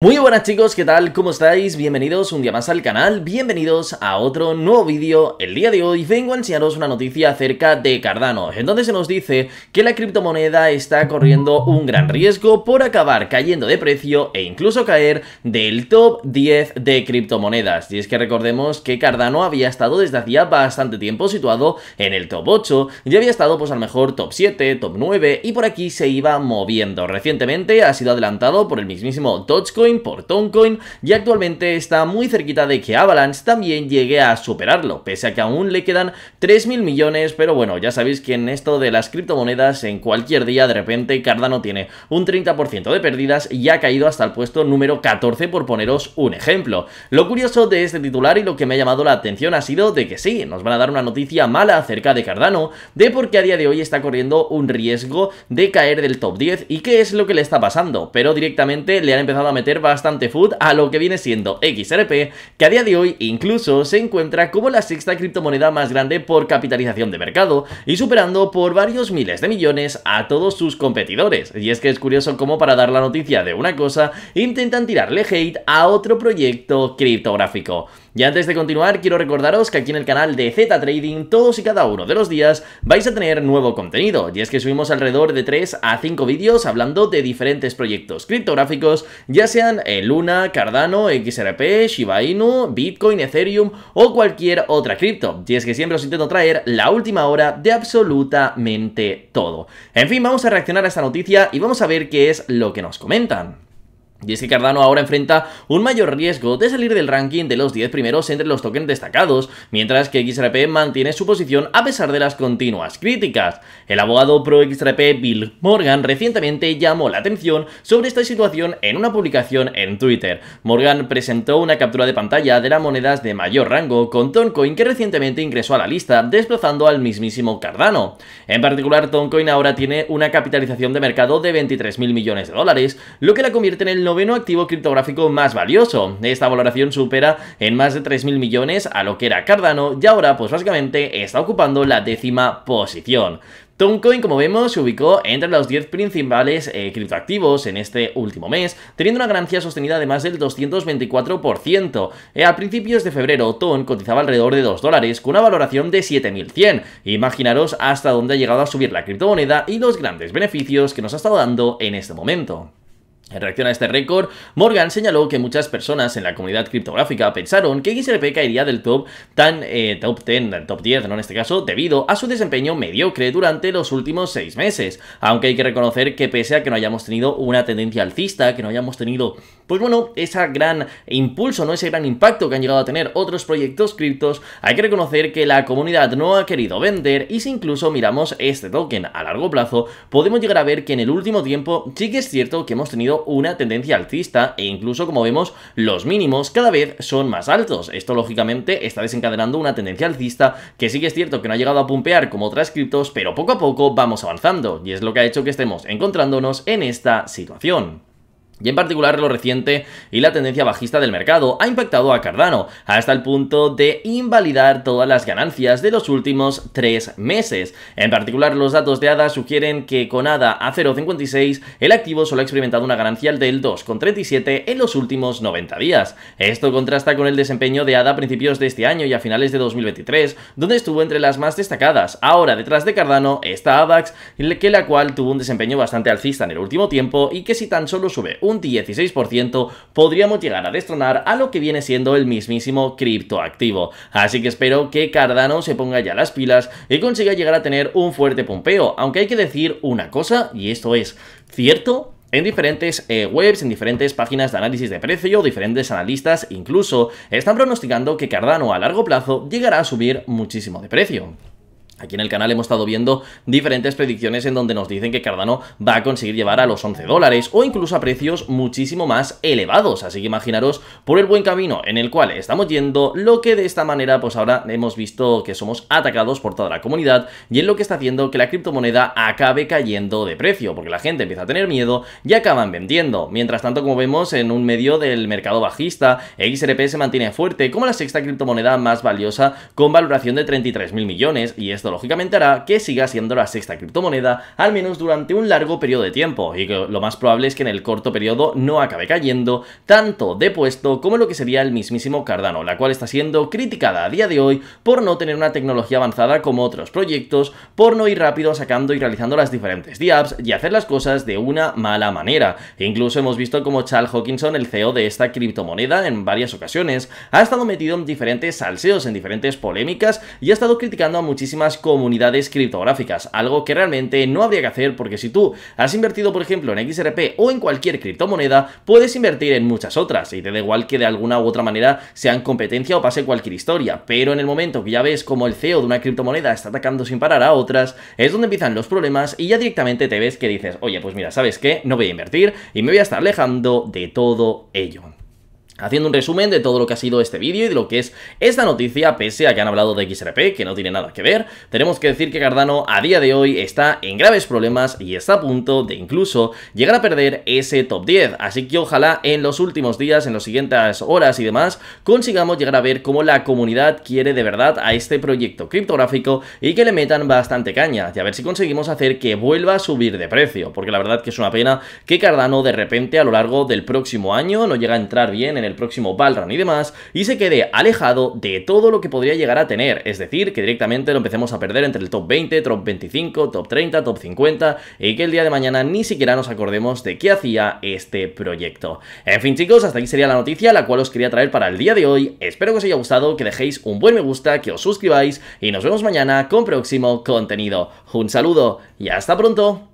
Muy buenas chicos, ¿qué tal? ¿Cómo estáis? Bienvenidos un día más al canal, bienvenidos a otro nuevo vídeo. El día de hoy vengo a enseñaros una noticia acerca de Cardano, en donde se nos dice que la criptomoneda está corriendo un gran riesgo por acabar cayendo de precio e incluso caer del top 10 de criptomonedas. Y es que recordemos que Cardano había estado desde hacía bastante tiempo situado en el top 8, y había estado pues a lo mejor top 7, top 9 y por aquí se iba moviendo. Recientemente ha sido adelantado por el mismísimo Dogecoin por Toncoin y actualmente está muy cerquita de que Avalanche también llegue a superarlo, pese a que aún le quedan 3.000 millones, pero bueno, ya sabéis que en esto de las criptomonedas en cualquier día de repente Cardano tiene un 30% de pérdidas y ha caído hasta el puesto número 14 por poneros un ejemplo. Lo curioso de este titular y lo que me ha llamado la atención ha sido de que sí, nos van a dar una noticia mala acerca de Cardano, de por qué a día de hoy está corriendo un riesgo de caer del top 10 y qué es lo que le está pasando, pero directamente le han empezado a meter bastante food a lo que viene siendo XRP, que a día de hoy incluso se encuentra como la sexta criptomoneda más grande por capitalización de mercado y superando por varios miles de millones a todos sus competidores. Y es que es curioso cómo para dar la noticia de una cosa intentan tirarle hate a otro proyecto criptográfico. Y antes de continuar, quiero recordaros que aquí en el canal de Z Trading, todos y cada uno de los días vais a tener nuevo contenido, y es que subimos alrededor de 3 a 5 vídeos hablando de diferentes proyectos criptográficos, ya sean eh, Luna, Cardano, XRP, Shiba Inu, Bitcoin, Ethereum o cualquier otra cripto. Y es que siempre os intento traer la última hora de absolutamente todo. En fin, vamos a reaccionar a esta noticia y vamos a ver qué es lo que nos comentan. Y es que Cardano ahora enfrenta un mayor riesgo de salir del ranking de los 10 primeros entre los tokens destacados, mientras que XRP mantiene su posición a pesar de las continuas críticas. El abogado pro XRP Bill Morgan recientemente llamó la atención sobre esta situación en una publicación en Twitter. Morgan presentó una captura de pantalla de las monedas de mayor rango con Toncoin que recientemente ingresó a la lista, desplazando al mismísimo Cardano. En particular, Toncoin ahora tiene una capitalización de mercado de 23.000 millones de dólares, lo que la convierte en el noveno activo criptográfico más valioso. Esta valoración supera en más de 3.000 millones a lo que era Cardano y ahora pues básicamente está ocupando la décima posición. Toncoin, como vemos, se ubicó entre los 10 principales eh, criptoactivos en este último mes, teniendo una ganancia sostenida de más del 224%. Eh, a principios de febrero, Ton cotizaba alrededor de 2 dólares, con una valoración de 7.100. Imaginaros hasta dónde ha llegado a subir la criptomoneda y los grandes beneficios que nos ha estado dando en este momento. En reacción a este récord, Morgan señaló que muchas personas en la comunidad criptográfica pensaron que XRP caería del top tan eh, top 10, top 10, ¿no? en este caso, debido a su desempeño mediocre durante los últimos seis meses. Aunque hay que reconocer que pese a que no hayamos tenido una tendencia alcista, que no hayamos tenido, pues bueno, ese gran impulso, no ese gran impacto que han llegado a tener otros proyectos criptos, hay que reconocer que la comunidad no ha querido vender y si incluso miramos este token a largo plazo, podemos llegar a ver que en el último tiempo sí que es cierto que hemos tenido una tendencia alcista e incluso, como vemos, los mínimos cada vez son más altos. Esto, lógicamente, está desencadenando una tendencia alcista que sí que es cierto que no ha llegado a pumpear como otras criptos, pero poco a poco vamos avanzando y es lo que ha hecho que estemos encontrándonos en esta situación. Y en particular lo reciente y la tendencia bajista del mercado ha impactado a Cardano hasta el punto de invalidar todas las ganancias de los últimos tres meses. En particular los datos de ADA sugieren que con ADA a 0.56 el activo solo ha experimentado una ganancia del 2.37 en los últimos 90 días. Esto contrasta con el desempeño de ADA a principios de este año y a finales de 2023 donde estuvo entre las más destacadas. Ahora detrás de Cardano está AVAX que la cual tuvo un desempeño bastante alcista en el último tiempo y que si tan solo sube un 16%, podríamos llegar a destronar a lo que viene siendo el mismísimo criptoactivo. Así que espero que Cardano se ponga ya las pilas y consiga llegar a tener un fuerte pompeo, aunque hay que decir una cosa, y esto es cierto, en diferentes eh, webs, en diferentes páginas de análisis de precio, diferentes analistas incluso están pronosticando que Cardano a largo plazo llegará a subir muchísimo de precio. Aquí en el canal hemos estado viendo diferentes predicciones en donde nos dicen que Cardano va a conseguir llevar a los 11 dólares o incluso a precios muchísimo más elevados. Así que imaginaros por el buen camino en el cual estamos yendo, lo que de esta manera pues ahora hemos visto que somos atacados por toda la comunidad y es lo que está haciendo que la criptomoneda acabe cayendo de precio, porque la gente empieza a tener miedo y acaban vendiendo. Mientras tanto, como vemos en un medio del mercado bajista, XRP se mantiene fuerte como la sexta criptomoneda más valiosa con valoración de 33 mil millones y esto lógicamente hará que siga siendo la sexta criptomoneda, al menos durante un largo periodo de tiempo, y lo más probable es que en el corto periodo no acabe cayendo tanto de puesto como lo que sería el mismísimo Cardano, la cual está siendo criticada a día de hoy por no tener una tecnología avanzada como otros proyectos, por no ir rápido sacando y realizando las diferentes DApps y hacer las cosas de una mala manera. E incluso hemos visto como Charles Hawkinson, el CEO de esta criptomoneda, en varias ocasiones ha estado metido en diferentes salseos, en diferentes polémicas y ha estado criticando a muchísimas comunidades criptográficas, algo que realmente no habría que hacer porque si tú has invertido por ejemplo en XRP o en cualquier criptomoneda, puedes invertir en muchas otras y te da igual que de alguna u otra manera sean competencia o pase cualquier historia, pero en el momento que ya ves como el CEO de una criptomoneda está atacando sin parar a otras, es donde empiezan los problemas y ya directamente te ves que dices, oye pues mira, ¿sabes qué? No voy a invertir y me voy a estar alejando de todo ello. Haciendo un resumen de todo lo que ha sido este vídeo y de lo que es esta noticia, pese a que han hablado de XRP, que no tiene nada que ver, tenemos que decir que Cardano a día de hoy está en graves problemas y está a punto de incluso llegar a perder ese top 10, así que ojalá en los últimos días, en las siguientes horas y demás, consigamos llegar a ver cómo la comunidad quiere de verdad a este proyecto criptográfico y que le metan bastante caña, y a ver si conseguimos hacer que vuelva a subir de precio, porque la verdad que es una pena que Cardano de repente a lo largo del próximo año no llega a entrar bien en el el próximo Balrown y demás, y se quede alejado de todo lo que podría llegar a tener, es decir, que directamente lo empecemos a perder entre el top 20, top 25, top 30, top 50, y que el día de mañana ni siquiera nos acordemos de qué hacía este proyecto. En fin chicos, hasta aquí sería la noticia, la cual os quería traer para el día de hoy, espero que os haya gustado, que dejéis un buen me gusta, que os suscribáis, y nos vemos mañana con próximo contenido. Un saludo y hasta pronto.